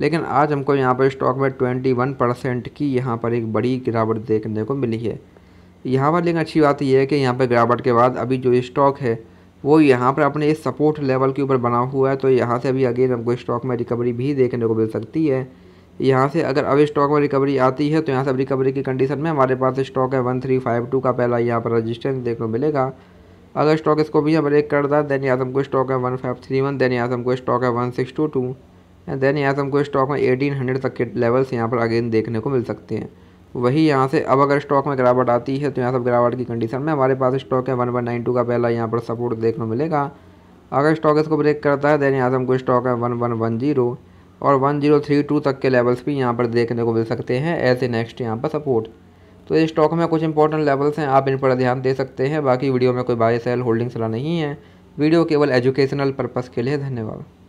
लेकिन आज हमको यहाँ पर स्टॉक में वन परसेंट की यहाँ पर एक बड़ी गिरावट देखने को मिली है यहाँ पर लेकिन अच्छी बात यह है कि यहाँ पर गिरावट के बाद अभी जो स्टॉक है वो यहाँ पर अपने इस सपोर्ट लेवल के ऊपर बना हुआ है तो यहाँ से अभी अगेन हमको स्टॉक में रिकवरी भी देखने को मिल सकती है यहाँ से अगर अभी स्टॉक में रिकवरी आती है तो यहाँ से रिकवरी की कंडीशन में हमारे पास स्टॉक है वन थ्री फाइव टू का पहला यहाँ पर रजिस्टेंस देखने को मिलेगा अगर स्टॉक इसको भी हम ब्रेक कर दें देन यहाँ से हमको स्टॉक है one five three one then यहाँ से हमको स्टॉक है one six two two and then यहाँ से हमको स्टॉक में 1800 तक के लेवल्स यहाँ पर अगेन देखने को मिल सकते हैं वही यहाँ से अब अगर स्टॉक में गिरावट आती है तो यहाँ सब गिरावट की कंडीशन में हमारे पास स्टॉक है वन वन नाइन टू का पहला यहाँ पर सपोर्ट देखने को मिलेगा अगर स्टॉक इसको ब्रेक करता है देन यहाँ से हमको स्टॉक है वन वन वन जीरो और वन जीरो थ्री टू तक के लेवल्स भी यहाँ पर देखने को मिल सकते हैं ऐसे नेक्स्ट यहाँ पर सपोर्ट तो ये स्टॉक में कुछ इंपॉर्टेंट लेवल्स हैं आप इन पर ध्यान दे सकते हैं बाकी वीडियो में कोई बाय सेल होल्डिंग्स वाला नहीं है वीडियो केवल एजुकेशनल पर्पज़ के लिए धन्यवाद